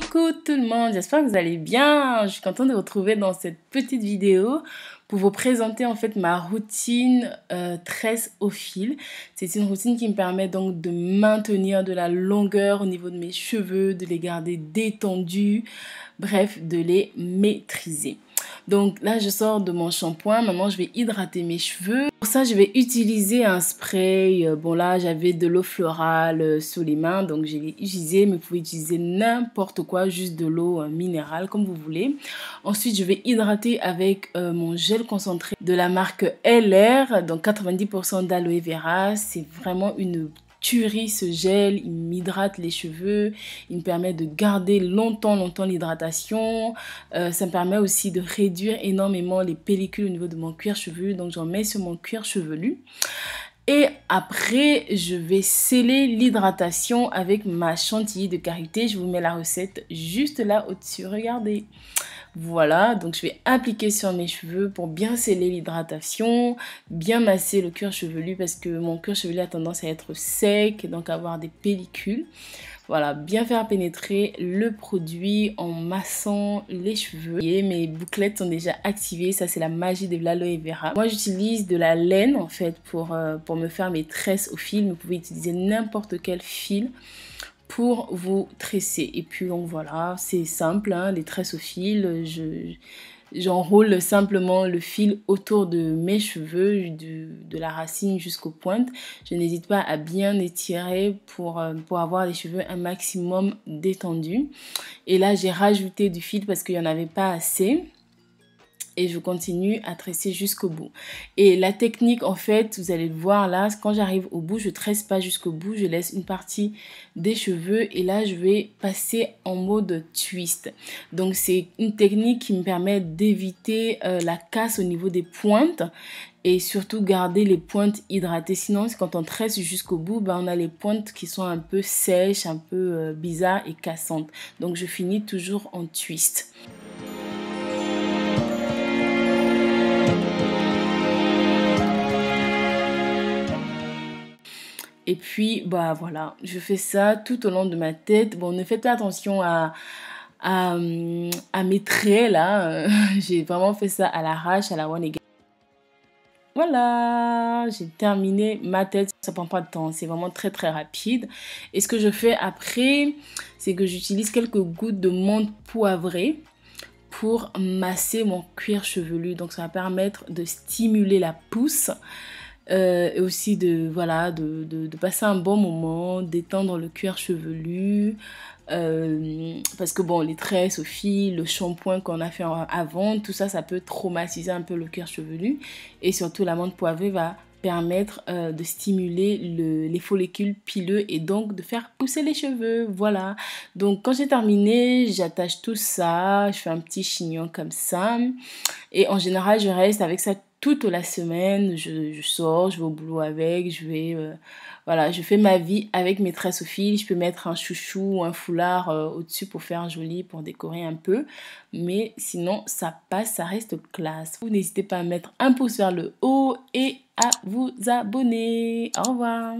Coucou tout le monde, j'espère que vous allez bien. Je suis contente de vous retrouver dans cette petite vidéo pour vous présenter en fait ma routine euh, tresse au fil. C'est une routine qui me permet donc de maintenir de la longueur au niveau de mes cheveux, de les garder détendus, bref, de les maîtriser. Donc là, je sors de mon shampoing. Maintenant, je vais hydrater mes cheveux. Pour ça, je vais utiliser un spray. Euh, bon là, j'avais de l'eau florale euh, sous les mains, donc je l'ai utilisé. Mais vous pouvez utiliser n'importe quoi, juste de l'eau euh, minérale, comme vous voulez. Ensuite, je vais hydrater avec mon gel concentré de la marque LR, donc 90% d'aloe vera. C'est vraiment une tuerie ce gel, il m'hydrate les cheveux, il me permet de garder longtemps, longtemps l'hydratation. Euh, ça me permet aussi de réduire énormément les pellicules au niveau de mon cuir chevelu, donc j'en mets sur mon cuir chevelu. Et après, je vais sceller l'hydratation avec ma chantilly de karité. Je vous mets la recette juste là au-dessus. Regardez. Voilà, donc je vais appliquer sur mes cheveux pour bien sceller l'hydratation, bien masser le cuir chevelu parce que mon cuir chevelu a tendance à être sec, donc avoir des pellicules. Voilà, bien faire pénétrer le produit en massant les cheveux. Et mes bouclettes sont déjà activées, ça c'est la magie de l'aloe vera. Moi j'utilise de la laine en fait pour, euh, pour me faire mes tresses au fil. Vous pouvez utiliser n'importe quel fil pour vous tresser. Et puis donc voilà, c'est simple, hein, les tresses au fil, je, j'enroule simplement le fil autour de mes cheveux, de, la racine jusqu'aux pointes. Je n'hésite pas à bien étirer pour, euh, pour avoir les cheveux un maximum détendus. Et là, j'ai rajouté du fil parce qu'il n'y en avait pas assez et je continue à tresser jusqu'au bout. Et la technique, en fait, vous allez le voir là, quand j'arrive au bout, je tresse pas jusqu'au bout, je laisse une partie des cheveux et là, je vais passer en mode twist. Donc, c'est une technique qui me permet d'éviter euh, la casse au niveau des pointes et surtout garder les pointes hydratées. Sinon, quand on tresse jusqu'au bout, ben, on a les pointes qui sont un peu sèches, un peu euh, bizarres et cassantes. Donc, je finis toujours en twist. Et puis, bah voilà, je fais ça tout au long de ma tête. Bon, ne faites pas attention à, à, mes traits là. j'ai vraiment fait ça à l'arrache, à la one again. Voilà, j'ai terminé ma tête. Ça prend pas de temps, c'est vraiment très très rapide. Et ce que je fais après, c'est que j'utilise quelques gouttes de menthe poivrée pour masser mon cuir chevelu. Donc ça va permettre de stimuler la pousse. Euh, et aussi de voilà de, de, passer un bon moment, d'étendre le cuir chevelu, euh, parce que bon les tresses, Sophie, le shampoing qu'on a fait avant, tout ça, ça peut traumatiser un peu le cuir chevelu, et surtout l'amande poivrée va permettre euh, de stimuler les follicules pileux et donc de faire pousser les cheveux. Voilà. Donc quand j'ai terminé, j'attache tout ça, je fais un petit chignon comme ça. Et en général, je reste avec ça toute la semaine, je, sors, je vais au boulot avec, je vais. Euh, voilà, je fais ma vie avec mes tresses au fil. Je peux mettre un chouchou ou un foulard euh, au-dessus pour faire joli, pour décorer un peu. Mais sinon, ça passe, ça reste classe. Vous n'hésitez pas à mettre un pouce vers le haut et à vous abonner. Au revoir.